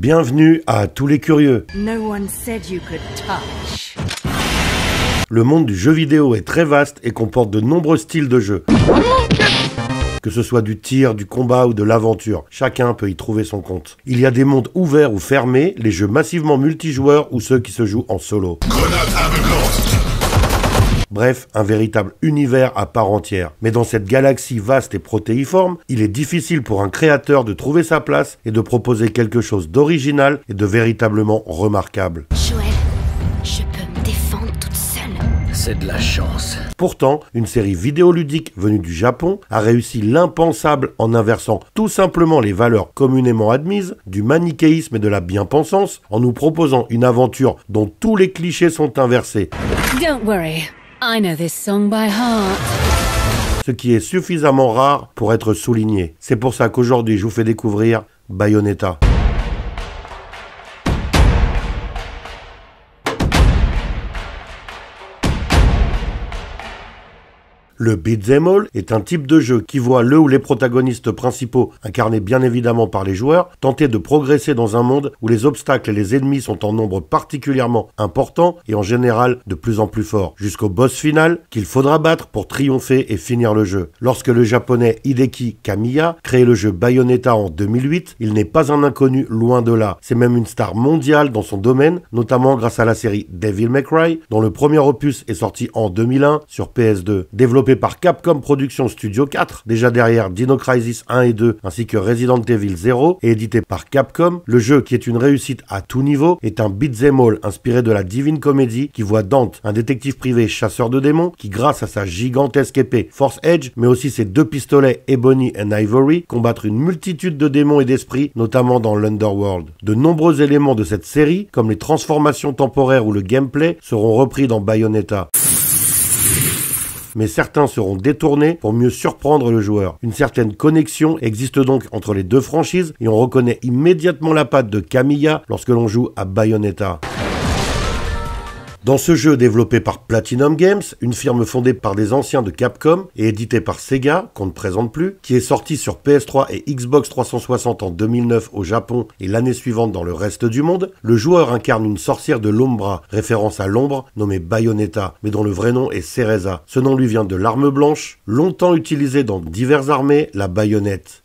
Bienvenue à tous les curieux. Le monde du jeu vidéo est très vaste et comporte de nombreux styles de jeux. Que ce soit du tir, du combat ou de l'aventure, chacun peut y trouver son compte. Il y a des mondes ouverts ou fermés, les jeux massivement multijoueurs ou ceux qui se jouent en solo. Grenade bref, un véritable univers à part entière. Mais dans cette galaxie vaste et protéiforme, il est difficile pour un créateur de trouver sa place et de proposer quelque chose d'original et de véritablement remarquable. Joël, je peux me défendre toute seule. C'est de la chance. Pourtant, une série vidéoludique venue du Japon a réussi l'impensable en inversant tout simplement les valeurs communément admises du manichéisme et de la bien-pensance en nous proposant une aventure dont tous les clichés sont inversés. Don't worry ce qui est suffisamment rare pour être souligné. C'est pour ça qu'aujourd'hui je vous fais découvrir Bayonetta. Le beat'em all est un type de jeu qui voit le ou les protagonistes principaux, incarnés bien évidemment par les joueurs, tenter de progresser dans un monde où les obstacles et les ennemis sont en nombre particulièrement important et en général de plus en plus fort, jusqu'au boss final qu'il faudra battre pour triompher et finir le jeu. Lorsque le japonais Hideki Kamiya crée le jeu Bayonetta en 2008, il n'est pas un inconnu loin de là. C'est même une star mondiale dans son domaine, notamment grâce à la série Devil May Cry, dont le premier opus est sorti en 2001 sur PS2. Développé par Capcom Production Studio 4, déjà derrière Dino Crisis 1 et 2 ainsi que Resident Evil 0 et édité par Capcom, le jeu qui est une réussite à tout niveau est un beat'em all inspiré de la Divine Comedy qui voit Dante, un détective privé chasseur de démons qui grâce à sa gigantesque épée Force Edge mais aussi ses deux pistolets Ebony and Ivory combattre une multitude de démons et d'esprits notamment dans l'Underworld. De nombreux éléments de cette série comme les transformations temporaires ou le gameplay seront repris dans Bayonetta mais certains seront détournés pour mieux surprendre le joueur. Une certaine connexion existe donc entre les deux franchises et on reconnaît immédiatement la patte de Camilla lorsque l'on joue à Bayonetta. Dans ce jeu développé par Platinum Games, une firme fondée par des anciens de Capcom et édité par Sega, qu'on ne présente plus, qui est sorti sur PS3 et Xbox 360 en 2009 au Japon et l'année suivante dans le reste du monde, le joueur incarne une sorcière de l'Ombra, référence à l'ombre nommée Bayonetta, mais dont le vrai nom est Cereza. Ce nom lui vient de l'arme blanche, longtemps utilisée dans diverses armées, la baïonnette.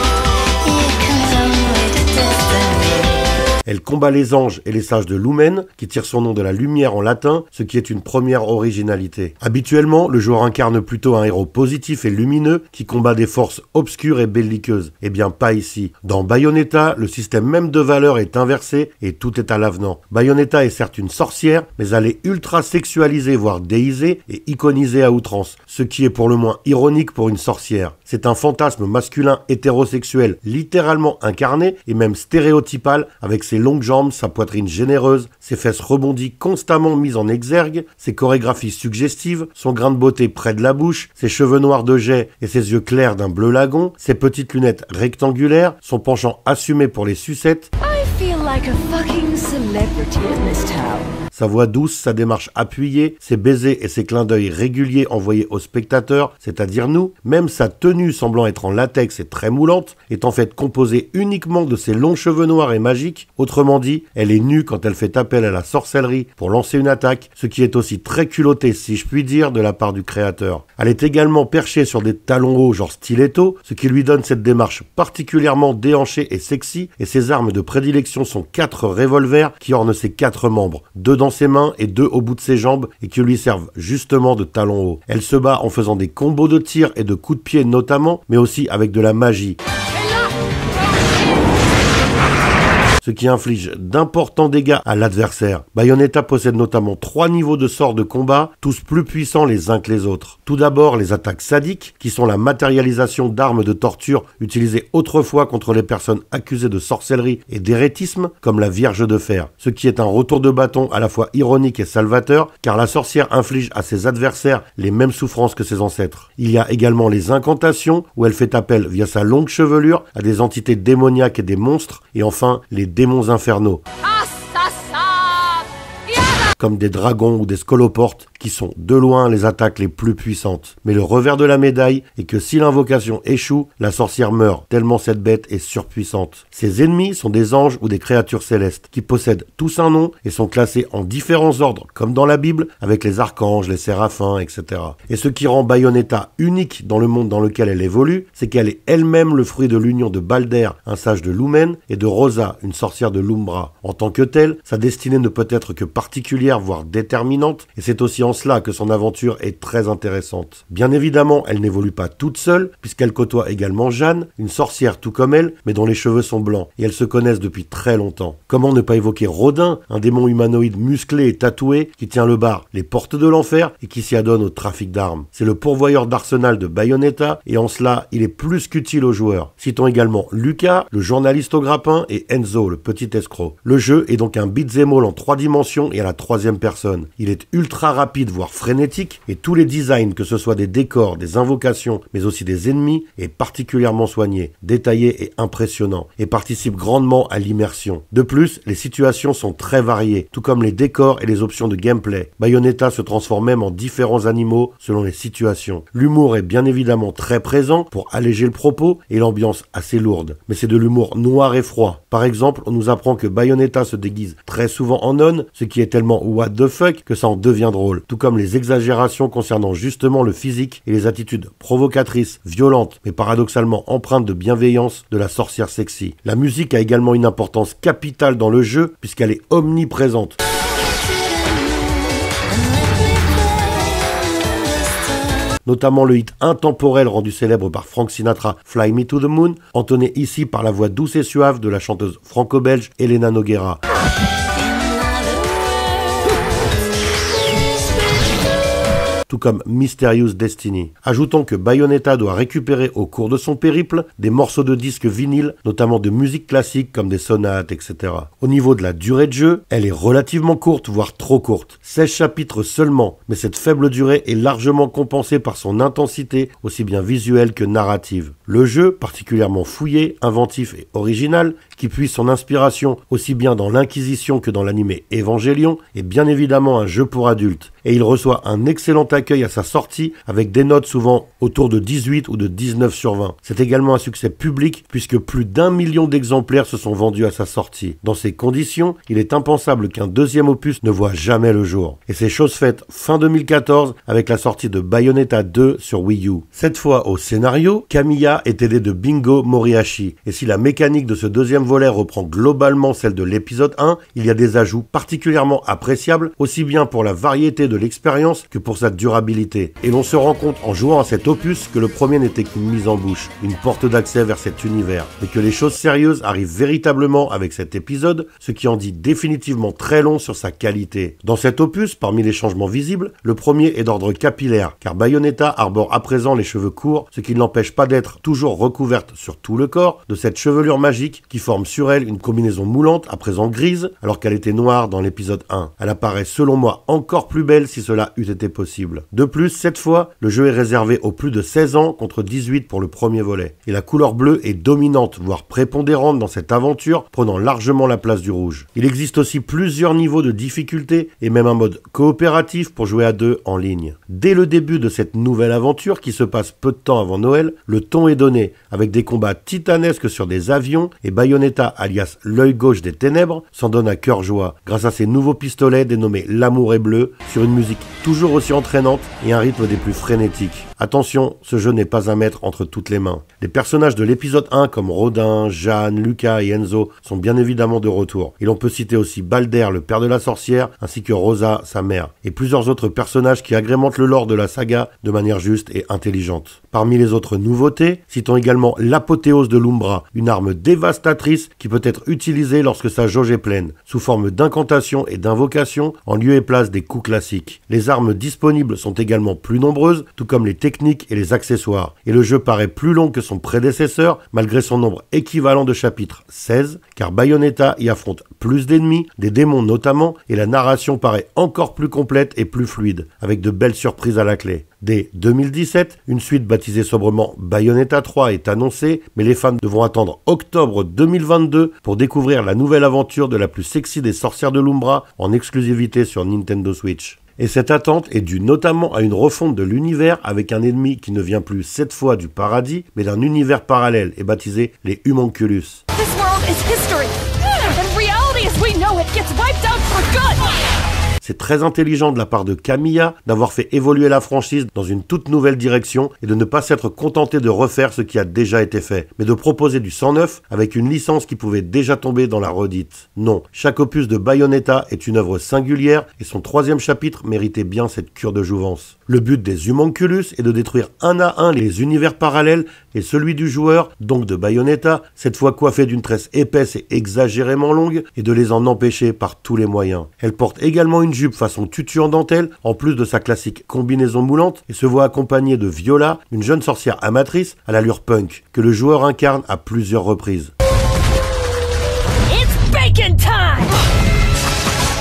Elle combat les anges et les sages de Lumen, qui tire son nom de la lumière en latin, ce qui est une première originalité. Habituellement, le joueur incarne plutôt un héros positif et lumineux qui combat des forces obscures et belliqueuses. Eh bien, pas ici. Dans Bayonetta, le système même de valeurs est inversé et tout est à l'avenant. Bayonetta est certes une sorcière, mais elle est ultra sexualisée, voire déisée et iconisée à outrance, ce qui est pour le moins ironique pour une sorcière. C'est un fantasme masculin hétérosexuel littéralement incarné et même stéréotypal avec ses longues jambes, sa poitrine généreuse, ses fesses rebondies constamment mises en exergue, ses chorégraphies suggestives, son grain de beauté près de la bouche, ses cheveux noirs de jet et ses yeux clairs d'un bleu lagon, ses petites lunettes rectangulaires, son penchant assumé pour les sucettes. Sa voix douce, sa démarche appuyée, ses baisers et ses clins d'œil réguliers envoyés aux spectateurs, c'est-à-dire nous, même sa tenue semblant être en latex et très moulante, est en fait composée uniquement de ses longs cheveux noirs et magiques, autrement dit, elle est nue quand elle fait appel à la sorcellerie pour lancer une attaque, ce qui est aussi très culotté si je puis dire de la part du créateur. Elle est également perchée sur des talons hauts genre stiletto, ce qui lui donne cette démarche particulièrement déhanchée et sexy, et ses armes de prédilection sont quatre revolvers qui ornent ses quatre membres, ses mains et deux au bout de ses jambes et qui lui servent justement de talons hauts. Elle se bat en faisant des combos de tir et de coups de pied notamment, mais aussi avec de la magie. ce qui inflige d'importants dégâts à l'adversaire. Bayonetta possède notamment trois niveaux de sorts de combat, tous plus puissants les uns que les autres. Tout d'abord les attaques sadiques, qui sont la matérialisation d'armes de torture utilisées autrefois contre les personnes accusées de sorcellerie et d'hérétisme, comme la Vierge de Fer, ce qui est un retour de bâton à la fois ironique et salvateur, car la sorcière inflige à ses adversaires les mêmes souffrances que ses ancêtres. Il y a également les incantations, où elle fait appel via sa longue chevelure à des entités démoniaques et des monstres, et enfin les Démons Infernaux. Ah, comme des dragons ou des scoloportes, qui sont de loin les attaques les plus puissantes. Mais le revers de la médaille est que si l'invocation échoue, la sorcière meurt, tellement cette bête est surpuissante. Ses ennemis sont des anges ou des créatures célestes, qui possèdent tous un nom et sont classés en différents ordres, comme dans la Bible, avec les archanges, les séraphins, etc. Et ce qui rend Bayonetta unique dans le monde dans lequel elle évolue, c'est qu'elle est elle-même le fruit de l'union de Balder, un sage de Lumen, et de Rosa, une sorcière de Lumbra. En tant que telle, sa destinée ne peut être que particulière voire déterminante, et c'est aussi en cela que son aventure est très intéressante. Bien évidemment, elle n'évolue pas toute seule, puisqu'elle côtoie également Jeanne, une sorcière tout comme elle, mais dont les cheveux sont blancs, et elles se connaissent depuis très longtemps. Comment ne pas évoquer Rodin, un démon humanoïde musclé et tatoué, qui tient le bar Les Portes de l'Enfer, et qui s'y adonne au trafic d'armes. C'est le pourvoyeur d'arsenal de Bayonetta, et en cela, il est plus qu'utile aux joueurs. Citons également Lucas, le journaliste au grappin, et Enzo, le petit escroc. Le jeu est donc un beat'em all en trois dimensions et à la 3 personne. Il est ultra rapide, voire frénétique, et tous les designs, que ce soit des décors, des invocations, mais aussi des ennemis, est particulièrement soigné, détaillé et impressionnant, et participe grandement à l'immersion. De plus, les situations sont très variées, tout comme les décors et les options de gameplay. Bayonetta se transforme même en différents animaux selon les situations. L'humour est bien évidemment très présent pour alléger le propos et l'ambiance assez lourde, mais c'est de l'humour noir et froid. Par exemple, on nous apprend que Bayonetta se déguise très souvent en nonne, ce qui est tellement what the fuck que ça en devient drôle, tout comme les exagérations concernant justement le physique et les attitudes provocatrices, violentes, mais paradoxalement empreintes de bienveillance de la sorcière sexy. La musique a également une importance capitale dans le jeu puisqu'elle est omniprésente. notamment le hit intemporel rendu célèbre par Frank Sinatra, Fly Me to the Moon, entonné ici par la voix douce et suave de la chanteuse franco-belge Elena Noguera. tout comme Mysterious Destiny. Ajoutons que Bayonetta doit récupérer au cours de son périple des morceaux de disques vinyles, notamment de musique classique comme des sonates, etc. Au niveau de la durée de jeu, elle est relativement courte, voire trop courte. 16 chapitres seulement, mais cette faible durée est largement compensée par son intensité, aussi bien visuelle que narrative. Le jeu, particulièrement fouillé, inventif et original, qui puise son inspiration aussi bien dans l'Inquisition que dans l'animé Evangelion, est bien évidemment un jeu pour adultes et il reçoit un excellent accueil à sa sortie avec des notes souvent autour de 18 ou de 19 sur 20. C'est également un succès public puisque plus d'un million d'exemplaires se sont vendus à sa sortie. Dans ces conditions, il est impensable qu'un deuxième opus ne voit jamais le jour. Et c'est chose faite fin 2014 avec la sortie de Bayonetta 2 sur Wii U. Cette fois au scénario, Kamiya est aidé de Bingo Moriashi. Et si la mécanique de ce deuxième volet reprend globalement celle de l'épisode 1, il y a des ajouts particulièrement appréciables, aussi bien pour la variété de l'expérience que pour sa durabilité. Et l'on se rend compte en jouant à cet opus que le premier n'était qu'une mise en bouche, une porte d'accès vers cet univers, et que les choses sérieuses arrivent véritablement avec cet épisode, ce qui en dit définitivement très long sur sa qualité. Dans cet opus, parmi les changements visibles, le premier est d'ordre capillaire, car Bayonetta arbore à présent les cheveux courts, ce qui ne l'empêche pas d'être toujours recouverte sur tout le corps de cette chevelure magique qui forme sur elle une combinaison moulante à présent grise, alors qu'elle était noire dans l'épisode 1. Elle apparaît selon moi encore plus belle si cela eût été possible. De plus, cette fois, le jeu est réservé aux plus de 16 ans contre 18 pour le premier volet. Et la couleur bleue est dominante, voire prépondérante dans cette aventure, prenant largement la place du rouge. Il existe aussi plusieurs niveaux de difficulté et même un mode coopératif pour jouer à deux en ligne. Dès le début de cette nouvelle aventure qui se passe peu de temps avant Noël, le ton est donné, avec des combats titanesques sur des avions et Bayonetta alias l'œil gauche des ténèbres s'en donne à cœur joie grâce à ses nouveaux pistolets dénommés l'amour est bleu sur une musique toujours aussi entraînante et un rythme des plus frénétiques. Attention, ce jeu n'est pas un mettre entre toutes les mains. Les personnages de l'épisode 1 comme Rodin, Jeanne, Lucas et Enzo sont bien évidemment de retour. Et l'on peut citer aussi Balder, le père de la sorcière, ainsi que Rosa, sa mère, et plusieurs autres personnages qui agrémentent le lore de la saga de manière juste et intelligente. Parmi les autres nouveautés, citons également l'apothéose de l'Umbra, une arme dévastatrice qui peut être utilisée lorsque sa jauge est pleine, sous forme d'incantation et d'invocation en lieu et place des coups classiques. Les armes disponibles sont également plus nombreuses, tout comme les techniques et les accessoires, et le jeu paraît plus long que son prédécesseur, malgré son nombre équivalent de chapitres 16, car Bayonetta y affronte plus d'ennemis, des démons notamment, et la narration paraît encore plus complète et plus fluide, avec de belles surprises à la clé. Dès 2017, une suite baptisée sobrement Bayonetta 3 est annoncée, mais les fans devront attendre octobre 2022 pour découvrir la nouvelle aventure de la plus sexy des sorcières de l'Umbra en exclusivité sur Nintendo Switch. Et cette attente est due notamment à une refonte de l'univers avec un ennemi qui ne vient plus cette fois du paradis, mais d'un univers parallèle et baptisé les Humanculus. C'est très intelligent de la part de Camilla d'avoir fait évoluer la franchise dans une toute nouvelle direction et de ne pas s'être contenté de refaire ce qui a déjà été fait, mais de proposer du 109 avec une licence qui pouvait déjà tomber dans la redite. Non, chaque opus de Bayonetta est une œuvre singulière et son troisième chapitre méritait bien cette cure de jouvence. Le but des Humanculus est de détruire un à un les univers parallèles et celui du joueur, donc de Bayonetta, cette fois coiffée d'une tresse épaisse et exagérément longue, et de les en empêcher par tous les moyens. Elle porte également une jupe façon tutu en dentelle, en plus de sa classique combinaison moulante, et se voit accompagnée de Viola, une jeune sorcière amatrice à l'allure punk, que le joueur incarne à plusieurs reprises.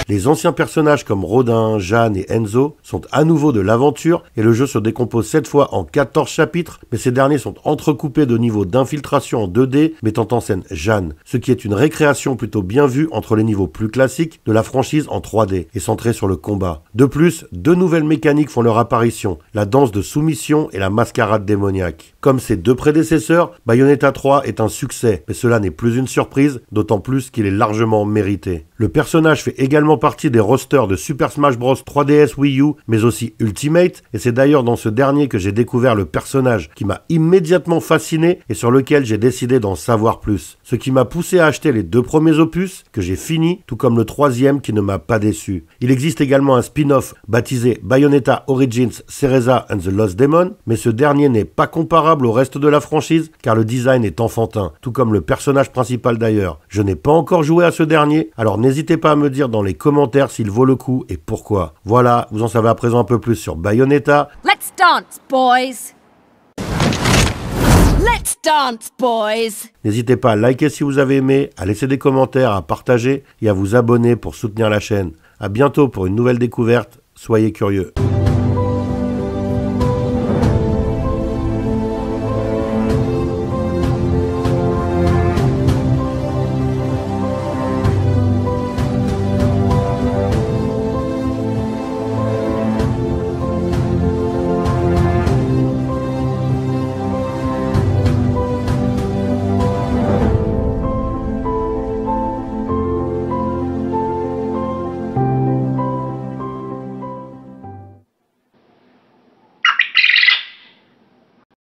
Les anciens personnages comme Rodin, Jeanne et Enzo sont à nouveau de l'aventure et le jeu se décompose cette fois en 14 chapitres, mais ces derniers sont entrecoupés de niveaux d'infiltration en 2D mettant en scène Jeanne, ce qui est une récréation plutôt bien vue entre les niveaux plus classiques de la franchise en 3D et centrée sur le combat. De plus, deux nouvelles mécaniques font leur apparition, la danse de soumission et la mascarade démoniaque. Comme ses deux prédécesseurs, Bayonetta 3 est un succès, mais cela n'est plus une surprise, d'autant plus qu'il est largement mérité. Le personnage fait également partie des rosters de Super Smash Bros 3DS Wii U, mais aussi Ultimate, et c'est d'ailleurs dans ce dernier que j'ai découvert le personnage qui m'a immédiatement fasciné et sur lequel j'ai décidé d'en savoir plus. Ce qui m'a poussé à acheter les deux premiers opus, que j'ai fini, tout comme le troisième qui ne m'a pas déçu. Il existe également un spin-off baptisé Bayonetta Origins Cereza and the Lost Demon, mais ce dernier n'est pas comparable au reste de la franchise car le design est enfantin, tout comme le personnage principal d'ailleurs. Je n'ai pas encore joué à ce dernier, alors n'hésitez pas à me dire dans les commentaire s'il vaut le coup et pourquoi. Voilà, vous en savez à présent un peu plus sur Bayonetta. N'hésitez pas à liker si vous avez aimé, à laisser des commentaires, à partager et à vous abonner pour soutenir la chaîne. A bientôt pour une nouvelle découverte. Soyez curieux.